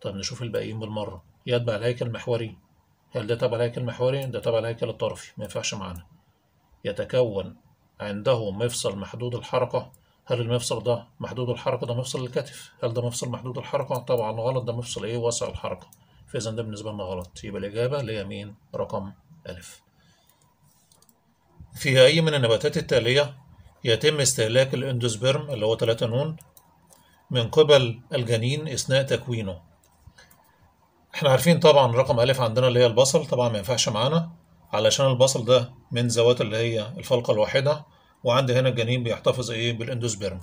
طب نشوف الباقيين بالمرة يتبع الهيكل المحوري هل ده تبع الهيكل المحوري؟ ده تبع الهيكل الطرفي ما ينفعش معانا يتكون عنده مفصل محدود الحركة هل المفصل ده محدود الحركة ده مفصل الكتف هل ده مفصل محدود الحركة طبعا غلط ده مفصل ايه واسع الحركة فإذا ده بالنسبة لنا غلط يبقى الإجابة اللي هي مين رقم ألف في أي من النباتات التالية يتم استهلاك الاندوسبرم اللي هو 3 نون من قبل الجنين أثناء تكوينه احنا عارفين طبعا رقم ألف عندنا اللي هي البصل طبعا ما ينفعش معانا علشان البصل ده من ذوات اللي هي الفلقة الواحدة وعندي هنا الجنين بيحتفظ ايه بالاندوسبرم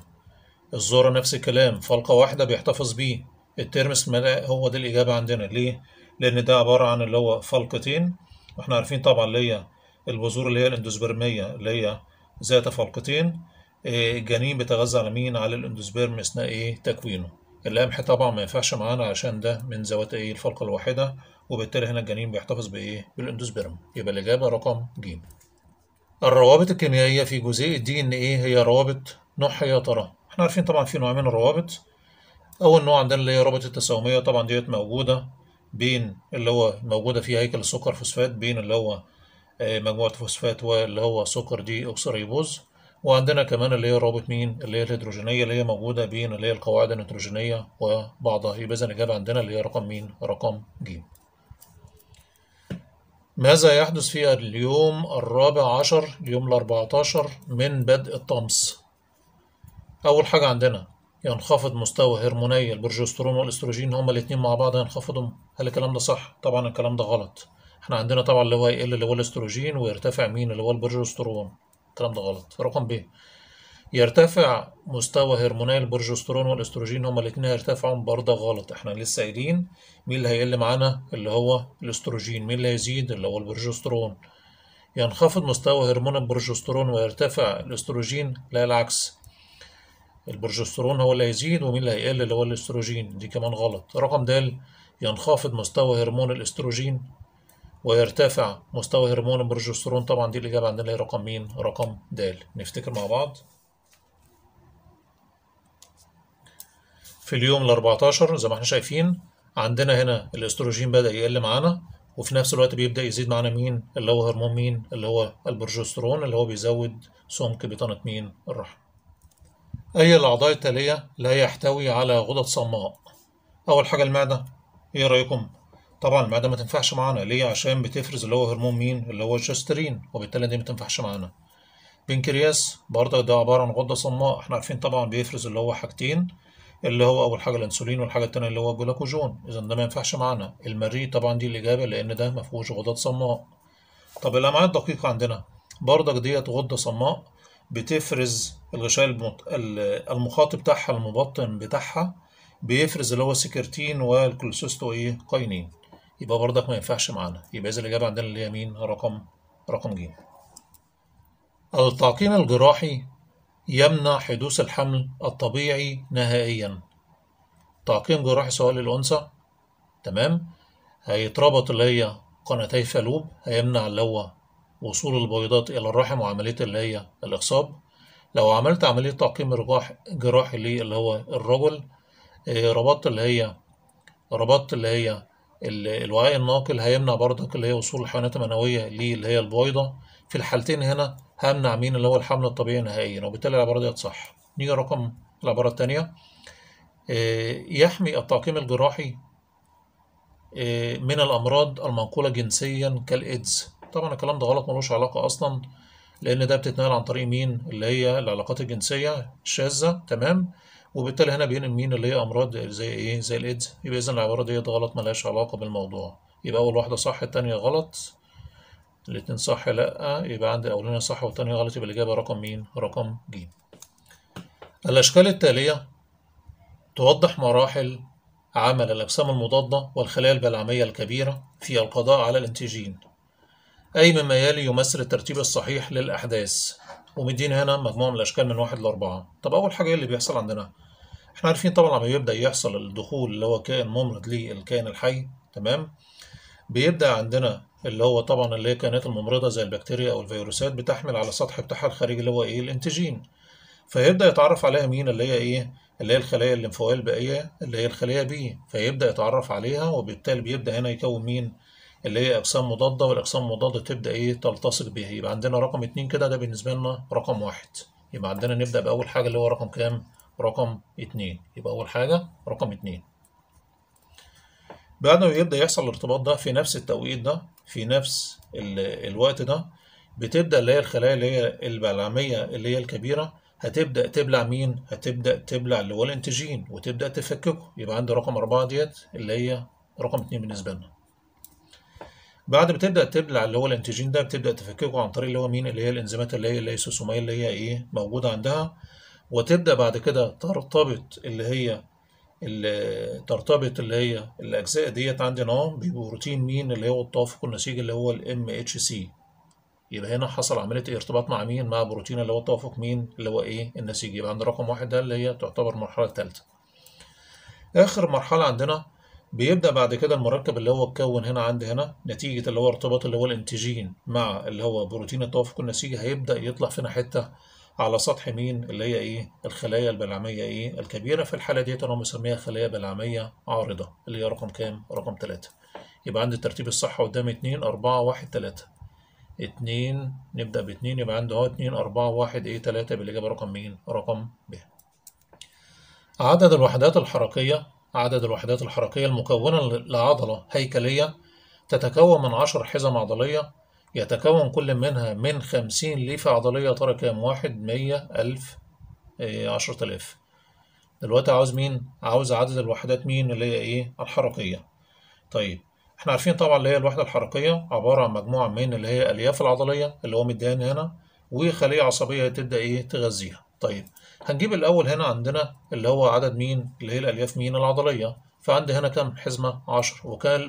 الذرة نفس الكلام فلقة واحدة بيحتفظ بيه الترمس هو دي الإجابة عندنا ليه؟ لأن ده عبارة عن اللي هو فلقتين واحنا عارفين طبعا اللي هي البذور اللي هي الاندوسبرمية اللي هي ذات فلقتين الجنين إيه، بيتغذى على مين؟ على الاندوسبرم أثناء ايه؟ تكوينه القمح طبعا ما ينفعش معانا عشان ده من ذوات ايه الفلقة الواحدة وبالتالي هنا الجنين بيحتفظ بايه بالاندوسبرم يبقى الإجابة رقم ج الروابط الكيميائية في جزيء الدي ان ايه هي روابط نوعها يا ترى احنا عارفين طبعا في نوع من الروابط أول نوع عندنا اللي هي رابط التساوميه طبعا ديت موجودة بين اللي هو موجودة في هيكل السكر فوسفات بين اللي هو آه، مجموعة فوسفات واللي هو سكر دي أوكسريبوز وعندنا كمان اللي هي الرابط مين اللي هي الهيدروجينية اللي هي موجودة بين اللي هي القواعد النيتروجينية وبعضها يبقى إذا الإجابة عندنا اللي هي رقم مين رقم ج ماذا يحدث في اليوم الرابع عشر اليوم عشر من بدء الطمس أول حاجة عندنا ينخفض مستوى هرموني البروجسترون والاستروجين هما الاتنين مع بعض هينخفضوا هل الكلام ده صح؟ طبعا الكلام ده غلط احنا عندنا طبعا اللي هو يقل اللي هو الاستروجين ويرتفع مين اللي هو البروجسترون الكلام ده غلط رقم ب يرتفع مستوى هرموني البروجسترون والاستروجين هما الاثنين هيرتفعوا برضه غلط احنا لسه قايلين مين اللي هيقل معانا اللي هو الاستروجين مين اللي هيزيد اللي هو البروجسترون ينخفض مستوى هرمون البروجسترون ويرتفع الاستروجين لا العكس البروجسترون هو اللي هيزيد ومين اللي هيقل اللي هو الاستروجين دي كمان غلط رقم د ينخفض مستوى هرمون الاستروجين ويرتفع مستوى هرمون البروجسترون طبعا دي الإجابة عندنا هي رقم مين؟ رقم د نفتكر مع بعض في اليوم ال 14 زي ما احنا شايفين عندنا هنا الاستروجين بدأ يقل معانا وفي نفس الوقت بيبدأ يزيد معانا مين؟ اللي هو هرمون مين؟ اللي هو البروجسترون اللي هو بيزود سمك بطانة مين؟ الرحم. أي الأعضاء التالية لا يحتوي على غدد صماء؟ أول حاجة المعدة إيه رأيكم؟ طبعا المعده ما تنفعش معانا ليه عشان بتفرز اللي هو هرمون مين اللي هو الجسترين وبالتالي دي ما تنفعش معانا بنكرياس برضه ده عباره عن غده صماء احنا عارفين طبعا بيفرز اللي هو حاجتين اللي هو اول حاجه الانسولين والحاجه الثانيه اللي هو الجلوكوجون اذا ده ما ينفعش معانا المريء طبعا دي الاجابه لان ده ما فيهوش غدد صماء طب الامعاء الدقيقه عندنا برضك ديت غده صماء بتفرز الغشاء المط... المخاط بتاعها المبطن بتاعها بيفرز اللي هو السكرتين والكولسيستو ايه قاينين يبقى برضك ما ينفعش معانا يبقى إذا الإجابة عندنا اللي هي مين رقم رقم ج التعقيم الجراحي يمنع حدوث الحمل الطبيعي نهائيا تعقيم جراحي سواء للأنثى تمام هيتربط اللي هي قناتي فالوب هيمنع اللي هو وصول البويضات إلى الرحم وعملية اللي هي الإخصاب لو عملت عملية تعقيم جراحي اللي هو الرجل آه، ربطت اللي هي ربطت اللي هي الوعاء الناقل هيمنع برضك اللي هي وصول الحيوانات المنويه ليه اللي هي البويضه في الحالتين هنا همنع مين اللي هو الحمل الطبيعي نهائيا وبالتالي العباره ديت صح نيجي رقم العباره الثانيه آه، يحمي التعقيم الجراحي آه، من الامراض المنقوله جنسيا كالايدز طبعا الكلام ده غلط ملوش علاقه اصلا لان ده بتتنقل عن طريق مين اللي هي العلاقات الجنسيه الشاذه تمام وبالتالي هنا بين مين اللي هي امراض زي ايه زي الايدز يبقى اذا العباره ديت غلط ملهاش علاقه بالموضوع يبقى اول واحده صح الثانيه غلط الاثنين صح لا يبقى عندي الاولانيه صح والثانيه غلط يبقى الاجابه رقم مين رقم ج الاشكال التاليه توضح مراحل عمل الاجسام المضاده والخلايا البلعميه الكبيره في القضاء على الانتيجين اي مما يلي يمثل الترتيب الصحيح للاحداث ومدين هنا مجموعه من الاشكال من واحد لاربعه طب اول حاجه إيه اللي بيحصل عندنا احنا عارفين طبعا لما بيبدا يحصل الدخول اللي هو كائن ممرض للكائن الحي تمام بيبدا عندنا اللي هو طبعا اللي هي الكائنات الممرضه زي البكتيريا او الفيروسات بتحمل على السطح بتاعها الخارجي اللي هو ايه الانتجين فيبدا يتعرف عليها مين اللي هي ايه اللي هي الخلايا الليمفاويه البائيه اللي هي الخليه بي فيبدا يتعرف عليها وبالتالي بيبدا هنا يكون مين اللي هي اجسام مضاده والاجسام المضاده تبدا ايه تلتصق بيها يبقى عندنا رقم اتنين كده ده بالنسبه لنا رقم واحد يبقى عندنا نبدا باول حاجه اللي هو رقم كام رقم اتنين يبقى أول حاجة رقم اتنين بعد ما بيبدأ يحصل الارتباط ده في نفس التوقيت ده في نفس الوقت ده بتبدأ اللي هي الخلايا اللي هي البلعمية اللي هي الكبيرة هتبدأ تبلع مين؟ هتبدأ تبلع اللي هو الانتجين وتبدأ تفككه يبقى عندي رقم أربعة ديت اللي هي رقم اتنين بالنسبة لنا. بعد ما تبدأ تبلع اللي هو الانتجين ده بتبدأ تفككه عن طريق اللي هو مين؟ اللي هي الانزيمات اللي هي الليسوسومية اللي هي إيه؟ موجودة عندها وتبدا بعد كده ترتبط اللي هي اللي ترتبط اللي هي الاجزاء ديت عندنا ببروتين مين اللي هو التوافق النسيج اللي هو الام اتش سي يبقى هنا حصل عمليه إيه؟ ارتباط مع مين مع بروتين اللي هو التوافق مين اللي هو ايه النسيج يبقى عند رقم واحد ده اللي هي تعتبر المرحله الثالثه اخر مرحله عندنا بيبدا بعد كده المركب اللي هو اتكون هنا عند هنا نتيجه اللي هو ارتباط اللي هو الانتيجين مع اللي هو بروتين التوافق النسيج هيبدا يطلع فينا حته على سطح مين اللي هي ايه الخلايا البلعميه ايه الكبيره في الحاله ديت انا مسميها خلايا بلعميه عارضه اللي هي رقم كام رقم 3 يبقى عندي الترتيب الصح قدامي 2 4 1 3 2 نبدا ب 2 يبقى عندي اهو 2 4 1 ايه 3 بالاجابه رقم مين رقم ب عدد الوحدات الحركيه عدد الوحدات الحركيه المكونه لعضله هيكليه تتكون من 10 حزم عضليه يتكون كل منها من خمسين ليفة عضلية ترى كام واحد مية ألف آه، عشرة آلاف دلوقتي عاوز مين عاوز عدد الوحدات مين اللي هي ايه الحركية طيب احنا عارفين طبعا اللي هي الوحدة الحركية عبارة عن مجموعة من اللي هي الألياف العضلية اللي هو مديهاني هنا وخلية عصبية تبدأ ايه تغذيها طيب هنجيب الأول هنا عندنا اللي هو عدد مين اللي هي الألياف مين العضلية فعندي هنا كام حزمة عشر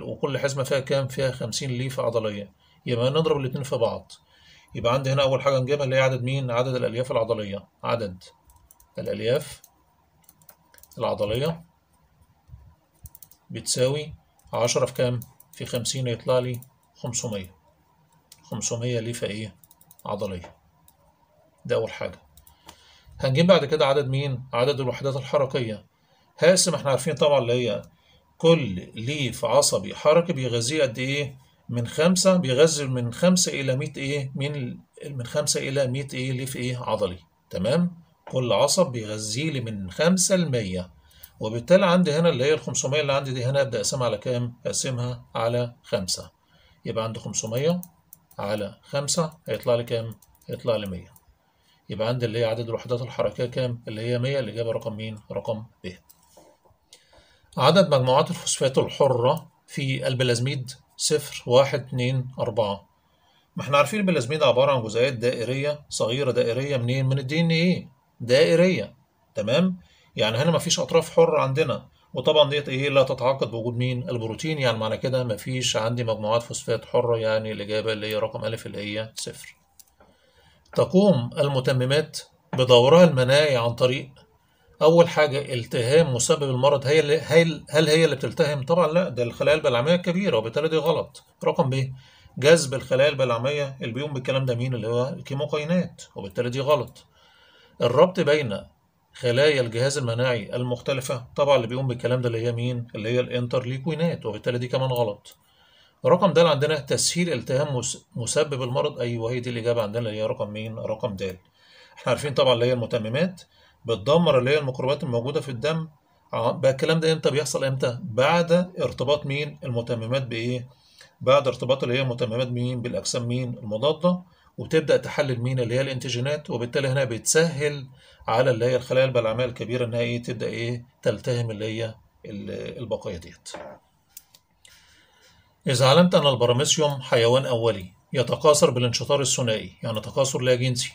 وكل حزمة فيها كام فيها خمسين ليفة عضلية يبقى نضرب الاتنين في بعض يبقى عندي هنا أول حاجة نجيبها اللي هي عدد مين؟ عدد الألياف العضلية عدد الألياف العضلية بتساوي عشرة في كام؟ في خمسين يطلع لي خمسمية خمسمية ليفة إيه؟ عضلية ده أول حاجة هنجيب بعد كده عدد مين؟ عدد الوحدات الحركية هاسم احنا عارفين طبعا اللي هي كل ليف عصبي حركي بيغذيه قد ايه؟ من خمسة بيغذي من خمسة إلى 100 إيه من من خمسة إلى 100 إيه ليف إيه عضلي تمام كل عصب بيغذي لي من خمسة لمية وبالتالي عندي هنا اللي هي ال 500 اللي عندي دي هنا أبدأ أقسمها على كام؟ أقسمها على خمسة يبقى عندي 500 على خمسة هيطلع لي كام؟ هيطلع لي 100 يبقى عندي اللي هي عدد الوحدات الحركية كام؟ اللي هي 100 الإجابة رقم مين؟ رقم ب عدد مجموعات الفوسفات الحرة في البلازميد صفر واحد اتنين أربعة ما احنا عارفين البلازميد عبارة عن جزيئات دائرية صغيرة دائرية منين؟ من الدي إن إيه دائرية تمام؟ يعني هنا مفيش أطراف حرة عندنا وطبعا ديت إيه لا تتعاقد بوجود مين؟ البروتين يعني معنى كده مفيش عندي مجموعات فوسفات حرة يعني الإجابة اللي هي رقم ألف اللي هي صفر. تقوم المتممات بدورها المناعي عن طريق اول حاجه التهام مسبب المرض هي اللي هل هي اللي بتلتهم طبعا لا ده الخلايا البلعميه الكبيره وبالتالي دي غلط رقم ب جذب الخلايا البلعميه اللي بيقوم بالكلام ده مين اللي هو الكيموكاينات وبالتالي دي غلط الربط بين خلايا الجهاز المناعي المختلفه طبعا اللي بيقوم بالكلام ده اللي هي مين اللي هي الانترليكوينات وبالتالي دي كمان غلط رقم د عندنا تسهيل التهام مسبب المرض ايوه هي دي الاجابه عندنا اللي هي رقم مين رقم د احنا عارفين طبعا اللي هي المتممات بتدمر اللي هي الميكروبات الموجودة في الدم اه، بقى الكلام ده امتى بيحصل امتى بعد ارتباط مين المتممات بايه بعد ارتباط اللي هي المتممات مين بالاجسام مين المضاده وتبدا تحلل مين اللي هي الانتيجينات وبالتالي هنا بتسهل على اللي هي الخلايا البلعميه الكبيره انها ايه تبدا ايه تلتهم اللي هي البقايا ديت اذا علمت ان البراميسيوم حيوان اولي يتقاصر بالانشطار الثنائي يعني تقاصر لا جنسي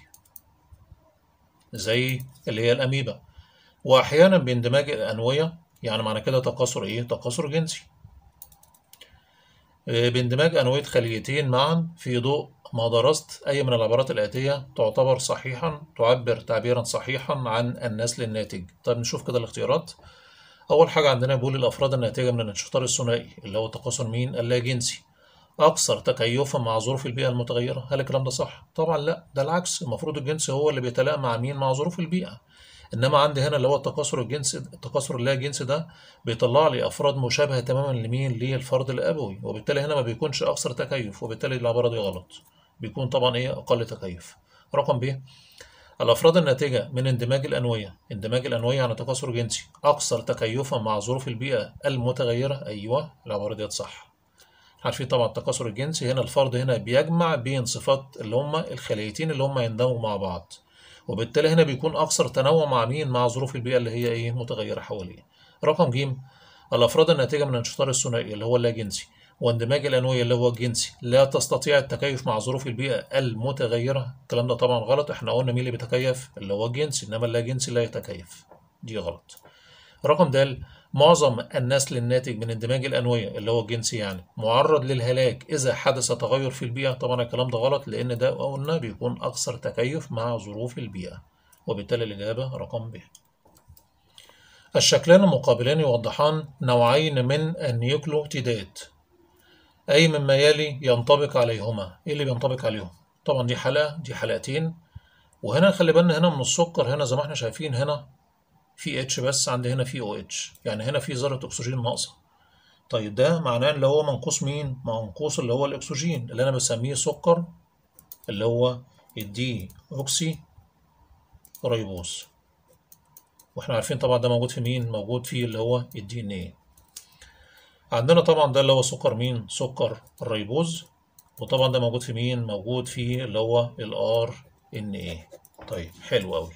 زي اللي هي الأميبا وأحيانا باندماج الأنوية يعني معنى كده تقاصر إيه؟ تقاصر جنسي آه، باندماج أنوية خليتين معا في ضوء ما درست أي من العبارات الآتية تعتبر صحيحا تعبر تعبيرا صحيحا عن النسل الناتج طب نشوف كده الاختيارات أول حاجة عندنا بيقول الأفراد الناتجة من الانشطار الثنائي اللي هو تقاصر مين؟ اللاجنسي أكثر تكيفا مع ظروف البيئة المتغيرة هل الكلام ده صح؟ طبعا لا ده العكس المفروض الجنس هو اللي بيتلاقى مع مين؟ مع ظروف البيئة انما عندي هنا اللي هو التكاثر الجنسي التكاثر اللا جنسي ده بيطلع لي افراد مشابهه تماما لمين للفرد الابوي وبالتالي هنا ما بيكونش اكثر تكيف وبالتالي العباره دي غلط بيكون طبعا ايه اقل تكيف رقم ب الافراد الناتجه من اندماج الانويه اندماج الانويه عن تكاثر جنسي اكثر تكيفا مع ظروف البيئه المتغيره ايوه العباره ديت صح عارفين طبعا التكاثر الجنسي هنا الفرد هنا بيجمع بين صفات اللي هم الخليتين اللي هم يندمجوا مع بعض وبالتالي هنا بيكون اكثر تنوع مع مين مع ظروف البيئه اللي هي ايه متغيره حواليه رقم ج الافراد الناتجه من الانشطار الثنائي اللي هو اللاجنسي واندماج الانويه اللي هو الجنسي لا تستطيع التكيف مع ظروف البيئه المتغيره الكلام ده طبعا غلط احنا قلنا مين اللي بيتكيف اللي هو الجنسي انما اللاجنسي لا يتكيف دي غلط رقم د معظم النسل الناتج من اندماج الأنوية اللي هو الجنسي يعني معرض للهلاك إذا حدث تغير في البيئة طبعا الكلام ده غلط لأن ده قلنا بيكون أكثر تكيف مع ظروف البيئة وبالتالي الإجابة رقم ب الشكلان المقابلان يوضحان نوعين من النيوكلوتيدات أي مما يلي ينطبق عليهما إيه اللي بينطبق عليهم طبعا دي حلقة دي حلقتين وهنا خلي بالنا هنا من السكر هنا زي ما احنا شايفين هنا في اتش بس عندي هنا في او اتش يعني هنا في ذره اكسجين ناقصه طيب ده معناه اللي هو منقوص مين منقوص اللي هو الاكسجين اللي انا بسميه سكر اللي هو الدي اوكسي ريبوز واحنا عارفين طبعا ده موجود في مين موجود في اللي هو الدي ان ايه عندنا طبعا ده اللي هو سكر مين سكر الريبوز وطبعا ده موجود في مين موجود في اللي هو الار ان ايه طيب حلو قوي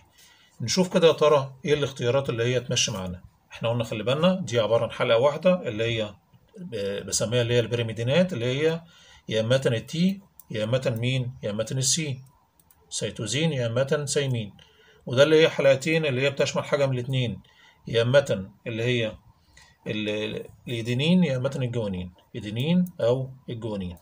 نشوف كده يا ترى ايه الاختيارات اللي هي تمشي معانا احنا قلنا خلي بالنا دي عباره عن حلقه واحده اللي هي بسميها اللي هي البريميدينات اللي هي يا اما التي يا اما مين يا اما السي سيتوزين يا اما سيمين وده اللي هي حلقتين اللي هي بتشمل حاجه من الاثنين يا اما اللي هي الإيدينين يا اما الجوانين إيدينين أو الجوانين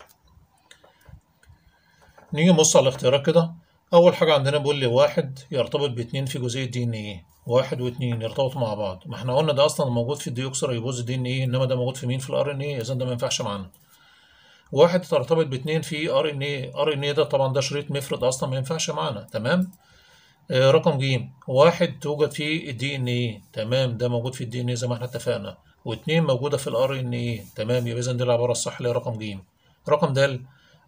نيجي نبص على الاختيارات كده أول حاجة عندنا بيقول لي واحد يرتبط باتنين في جزيء الدي إن إيه واحد واتنين يرتبطوا مع بعض ما احنا قلنا ده أصلا موجود في الديوكسر ريبوز الدي إن إيه إنما ده موجود في مين في الآر إن إيه إذا ده ما ينفعش معانا واحد ترتبط باتنين في ار ان إيه، ار ان إيه ده طبعا ده شريط مفرد اصلا ما ينفعش معانا تمام آه رقم ج واحد توجد في الدي ان إيه، تمام ده موجود في الدي ان إيه زي ما احنا اتفقنا واتنين موجوده في الار ان إيه، تمام يبقى اذا دي العباره الصح اللي هي رقم جيم. رقم دال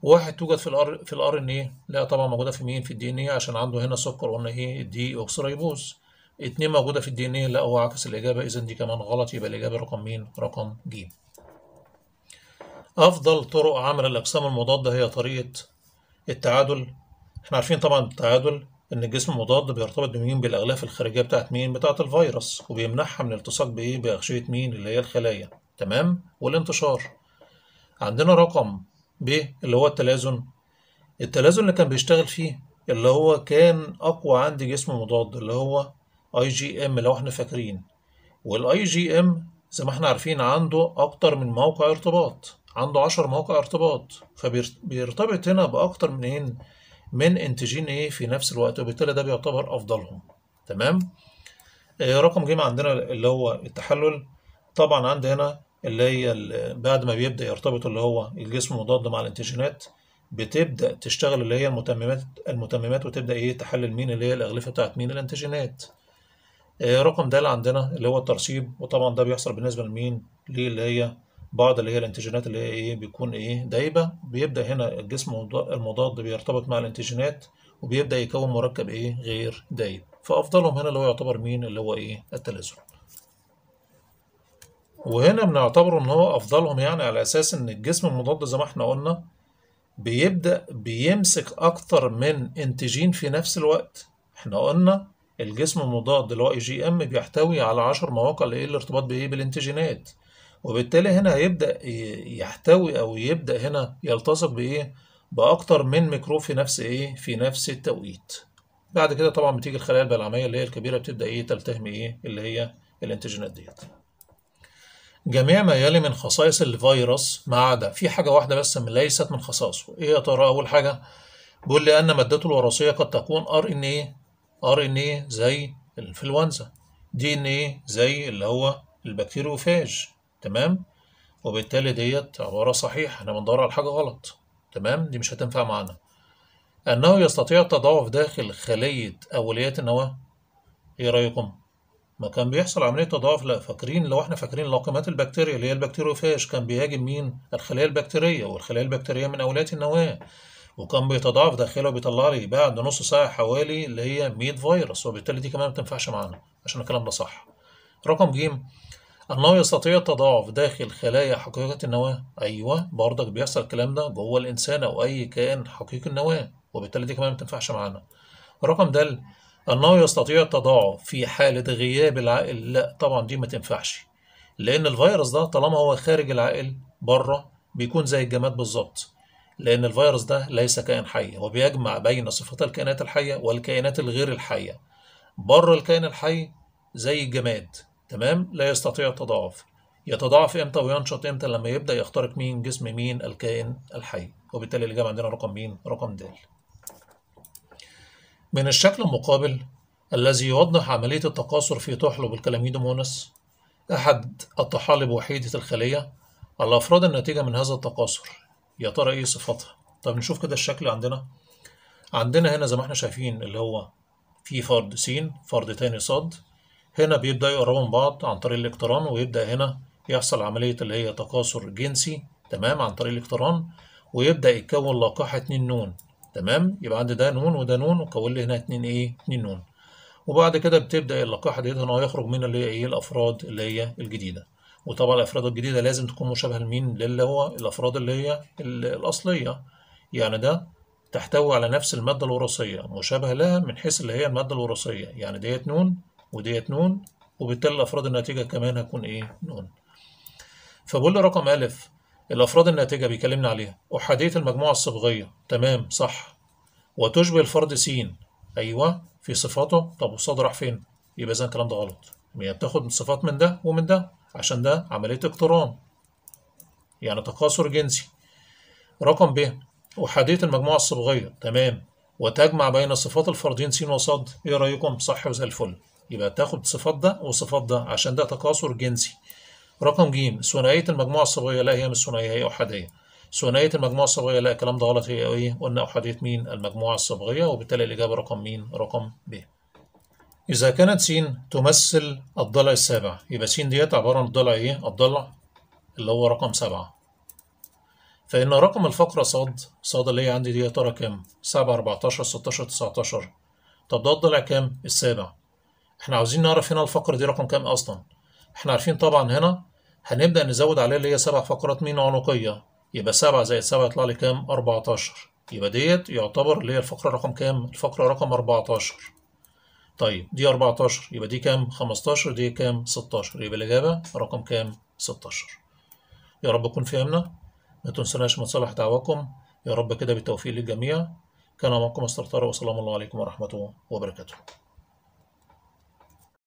واحد توجد في الار في الار ان ايه لا طبعا موجوده في مين في الدي ان ايه عشان عنده هنا سكر قلنا ايه الدي اوكسريبوز اتنين موجوده في الدي ان ايه لا هو عكس الاجابه اذا دي كمان غلط يبقى الاجابه رقم مين رقم ج افضل طرق عمل الاجسام المضاده هي طريقه التعادل احنا عارفين طبعا التعادل ان الجسم المضاد بيرتبط بمين بالاغلاف الخارجيه بتاعت مين بتاعت الفيروس وبيمنحها من الالتصاق بايه باغشيه مين اللي هي الخلايا تمام والانتشار عندنا رقم ب اللي هو التلازن التلازن اللي كان بيشتغل فيه اللي هو كان أقوى عند جسم مضاد اللي هو اي جي ام لو احنا فاكرين والاي جي ام زي ما احنا عارفين عنده أكتر من موقع ارتباط عنده عشر مواقع ارتباط فبيرتبط هنا بأكتر من من انتجين ايه في نفس الوقت وبالتالي ده بيعتبر افضلهم تمام آه، رقم جيم عندنا اللي هو التحلل طبعا عندي هنا اللي هي بعد ما بيبدا يرتبط اللي هو الجسم المضاد مع الانتيجينات بتبدا تشتغل اللي هي المتممات المتممات وتبدا ايه تحلل مين اللي هي الاغلفه بتاعت مين الانتيجينات آه، رقم د عندنا اللي هو الترسيب وطبعا ده بيحصل بالنسبه لمين ليه اللي هي بعض اللي هي الانتيجينات اللي هي ايه بيكون ايه دايبه بيبدا هنا الجسم المضاد بيرتبط مع الانتيجينات وبيبدا يكون مركب ايه غير دايب فافضلهم هنا اللي هو يعتبر مين اللي هو ايه التلازم وهنا بنعتبره ان هو افضلهم يعني على اساس ان الجسم المضاد زي ما احنا قلنا بيبدا بيمسك اكتر من انتيجين في نفس الوقت احنا قلنا الجسم المضاد اللي هو اي جي ام بيحتوي على 10 مواقع لايه الارتباط بايه بالانتيجينات وبالتالي هنا هيبدا يحتوي او يبدا هنا يلتصق بايه باكتر من ميكروب في نفس ايه في نفس التوقيت بعد كده طبعا بتيجي الخلايا البلعميه اللي هي الكبيره بتبدا ايه تلتهم ايه اللي هي الانتيجينات ديت جميع ما يلي من خصائص الفيروس ما عدا في حاجة واحدة بس من ليست من خصائصه إيه يا ترى أول حاجة بيقول لي أن مادته الوراثية قد تكون ار ان ايه ار ان ايه زي الانفلونزا دي ان ايه زي اللي هو البكتيريوفاج تمام وبالتالي ديت عبارة صحيحة احنا بندور على حاجة غلط تمام دي مش هتنفع معانا أنه يستطيع التضاعف داخل خلية أوليات النواة إيه رأيكم؟ ما كان بيحصل عمليه تضاعف لا فاكرين لو احنا فاكرين لقمات البكتيريا اللي هي البكتيروفاج كان بيهاجم مين الخلايا البكتيريه والخلايا البكتيريه من اوليات النواه وكان بيتضاعف داخله وبيطلع لي بعد نص ساعه حوالي اللي هي 100 فيروس وبالتالي دي كمان ما بتنفعش معانا عشان الكلام ده صح رقم ج انه يستطيع التضاعف داخل خلايا حقيقه النواه ايوه برضك بيحصل الكلام ده جوه الانسان او اي كائن حقيقي النواه وبالتالي دي كمان ما بتنفعش معانا رقم د أنه يستطيع التضاعف في حالة غياب العائل لا طبعا دي ما تنفعش لأن الفيروس ده طالما هو خارج العائل بره بيكون زي الجماد بالظبط لأن الفيروس ده ليس كائن حي هو بيجمع بين صفات الكائنات الحية والكائنات الغير الحية بره الكائن الحي زي الجماد تمام لا يستطيع التضاعف يتضاعف امتى وينشط امتى لما يبدا يخترق مين جسم مين الكائن الحي وبالتالي الاجابه عندنا رقم مين رقم د من الشكل المقابل الذي يوضح عملية التقاصر في طحلب الكلاميدومونس أحد الطحالب وحيدة الخلية الأفراد الناتجة من هذا التقاصر يا ترى إيه صفاتها؟ طب نشوف كده الشكل عندنا عندنا هنا زي ما احنا شايفين اللي هو في فرد س فرد تاني ص هنا بيبدأ يقربوا من بعض عن طريق الاقتران ويبدأ هنا يحصل عملية اللي هي تقاصر جنسي تمام عن طريق الاقتران ويبدأ يتكون لقاح اتنين نون تمام يبقى عندي ده نون وده نون وكون لي هنا اتنين ايه اتنين نون وبعد كده بتبدا اللقاح ديت هو يخرج من اللي هي ايه الافراد اللي هي الجديده وطبعا الافراد الجديده لازم تكون مشابهه لمين للي هو الافراد اللي هي الاصليه يعني ده تحتوي على نفس الماده الوراثيه مشابهه لها من حيث اللي هي الماده الوراثيه يعني ديت نون وديت نون وبالتالي الافراد الناتجه كمان هتكون ايه نون فبقول لي رقم الف الأفراد الناتجة بيكلمنا عليها أحادية المجموعة الصبغية تمام صح وتشبه الفرد س أيوه في صفاته طب والصاد راح فين؟ يبقى إذا الكلام ده غلط هي بتاخد صفات من ده ومن ده عشان ده عملية اقتران يعني تكاثر جنسي رقم ب أحادية المجموعة الصبغية تمام وتجمع بين صفات الفردين س وصاد إيه رأيكم صح وزي الفل يبقى تاخد صفات ده وصفات ده عشان ده تكاثر جنسي رقم ج ثنائية المجموعة الصغيرة لا هي مش ثنائية هي أحادية ثنائية المجموعة الصغيرة لا الكلام ده غلط هي إيه قلنا أحادية مين المجموعة الصغيرة وبالتالي الإجابة رقم مين رقم ب إذا كانت س تمثل الضلع السابع يبقى س ديت عبارة عن الضلع إيه الضلع اللي هو رقم سبعة فإن رقم الفقرة ص ص اللي هي عندي دي يا ترى كام؟ 7 14 16 19 طب ده الضلع كام؟ السابع احنا عاوزين نعرف هنا الفقرة دي رقم كام أصلا احنا عارفين طبعا هنا هنبدأ نزود عليه اللي هي سبع فقرات مين عنقية يبقى سبعة زائد سبعة يطلع لي كام؟ 14 يبقى ديت يعتبر اللي هي الفقرة رقم كام؟ الفقرة رقم 14 طيب دي 14 يبقى دي كام؟ 15 دي كام؟ 16 يبقى الإجابة رقم كام؟ 16 يا رب تكون فهمنا ما تنسوناش من صالح دعواكم يا رب كده بالتوفيق للجميع كان معكم مستر طارق وسلام الله عليكم ورحمته وبركاته